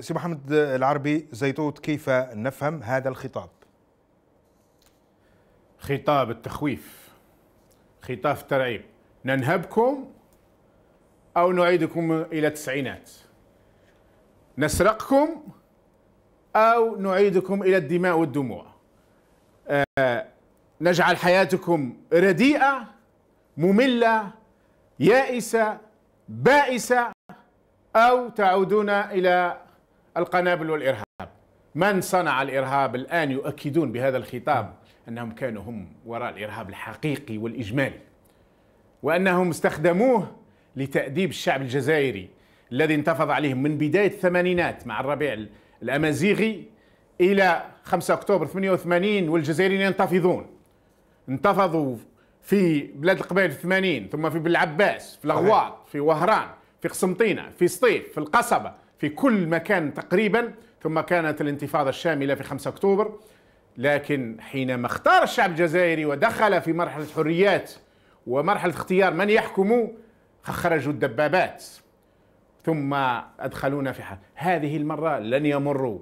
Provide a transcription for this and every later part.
سي محمد العربي زيتوت كيف نفهم هذا الخطاب خطاب التخويف خطاب الترعيب ننهبكم أو نعيدكم إلى التسعينات نسرقكم أو نعيدكم إلى الدماء والدموع آه نجعل حياتكم رديئة مملة يائسة بائسة أو تعودون إلى القنابل والإرهاب من صنع الإرهاب الآن يؤكدون بهذا الخطاب أنهم كانوا هم وراء الإرهاب الحقيقي والإجمالي وأنهم استخدموه لتأديب الشعب الجزائري الذي انتفض عليهم من بداية الثمانينات مع الربيع الأمازيغي إلى 5 أكتوبر 88 والجزائريين ينتفضون انتفضوا في بلاد القبائل في 80 ثم في بالعباس في الأغواط في وهران في قسنطينة في سطيف في القصبة في كل مكان تقريبا ثم كانت الانتفاضة الشاملة في 5 أكتوبر لكن حينما اختار الشعب الجزائري ودخل في مرحلة حريات ومرحلة اختيار من يحكم خرجوا الدبابات ثم أدخلونا في حال هذه المرة لن يمروا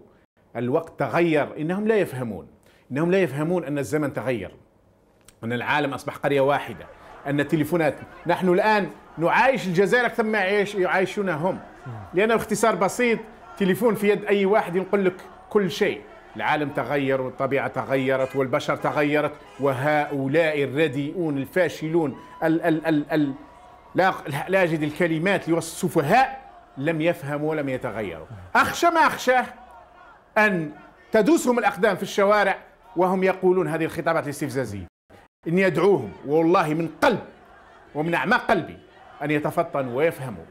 الوقت تغير إنهم لا يفهمون إنهم لا يفهمون أن الزمن تغير أن العالم أصبح قرية واحدة أن التليفونات نحن الآن نعايش الجزائر أكثر ما يعيشونها هم لأنه باختصار بسيط تليفون في يد أي واحد ينقل لك كل شيء العالم تغير والطبيعة تغيرت والبشر تغيرت وهؤلاء الرديئون الفاشلون ال ال ال ال لا, لا أجد الكلمات لوصف السفهاء لم يفهموا ولم يتغيروا أخشى ما أخشاه أن تدوسهم الأقدام في الشوارع وهم يقولون هذه الخطابات الاستفزازية إني أدعوهم والله من قلب ومن أعماق قلبي أن يتفطنوا ويفهموا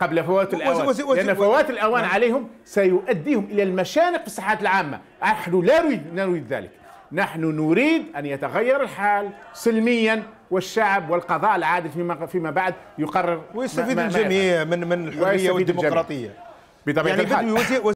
قبل فوات الاوان وزي وزي لان فوات الاوان نعم. عليهم سيؤديهم الى المشانق في الساحات العامه نحن لا نريد نريد ذلك نحن نريد ان يتغير الحال سلميا والشعب والقضاء العادل فيما فيما بعد يقرر ويستفيد الجميع من من الحريه والديمقراطيه بطبيعه يعني الحال